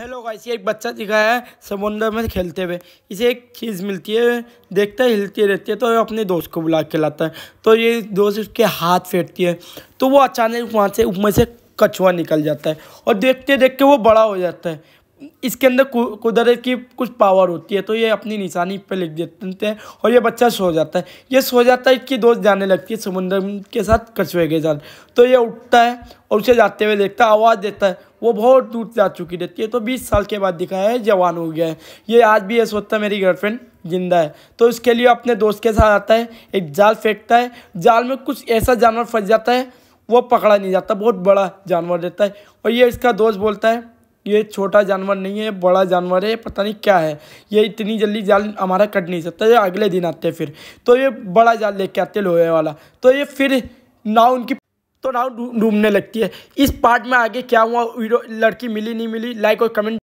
hello guys ये एक बच्चा दिखाया है समुंदर में खेलते हुए इसे एक चीज़ मिलती है देखता है हिलती रहती है तो ये अपने दोस्त को बुला के लाता है तो ये दोस्त उसके हाथ फेंटती है तो वो अचानक वहाँ से ऊपर से कछुआ निकल जाता है और देखते देखते वो बड़ा हो जाता है इसके अंदर कुदरत की कुछ पावर होती है तो ये अपनी निशानी पे लिख देते हैं और ये बच्चा सो जाता है ये सो जाता है इसकी दोस्त जाने लगती है समुंदर के साथ कछुए के साथ तो ये उठता है और उसे जाते हुए देखता है आवाज़ देता है वो बहुत दूर जा चुकी रहती है तो बीस साल के बाद दिखाया है जवान हो गया है ये आज भी ये सोचता है मेरी गर्लफ्रेंड जिंदा है तो इसके लिए अपने दोस्त के साथ आता है एक जाल फेंकता है जाल में कुछ ऐसा जानवर फंस जाता है वो पकड़ा नहीं जाता बहुत बड़ा जानवर रहता है और ये इसका दोस्त बोलता है ये छोटा जानवर नहीं है बड़ा जानवर है पता नहीं क्या है ये इतनी जल्दी जाल हमारा कट नहीं सकता ये अगले दिन आते हैं फिर तो ये बड़ा जाल लेके आते लोहे वाला तो ये फिर नाव उनकी तो नाव डूबने लगती है इस पार्ट में आगे क्या हुआ वीडियो लड़की मिली नहीं मिली लाइक और कमेंट